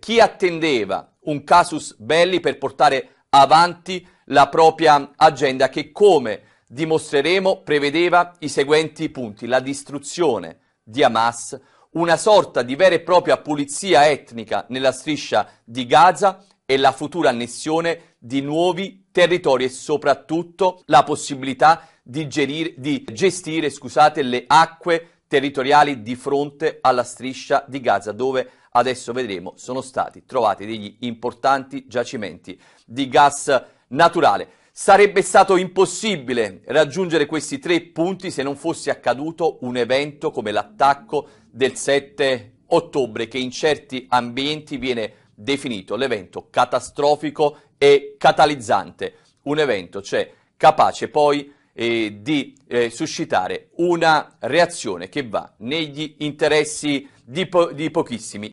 chi attendeva un casus belli per portare avanti la propria agenda che, come dimostreremo, prevedeva i seguenti punti. La distruzione di Hamas, una sorta di vera e propria pulizia etnica nella striscia di Gaza e la futura annessione di nuovi territori e soprattutto la possibilità di, gerire, di gestire scusate, le acque territoriali di fronte alla striscia di Gaza, dove adesso vedremo sono stati trovati degli importanti giacimenti di gas naturale. Sarebbe stato impossibile raggiungere questi tre punti se non fosse accaduto un evento come l'attacco del 7 ottobre, che in certi ambienti viene definito l'evento catastrofico e catalizzante, un evento cioè capace poi eh, di eh, suscitare una reazione che va negli interessi di, po- di pochissimi.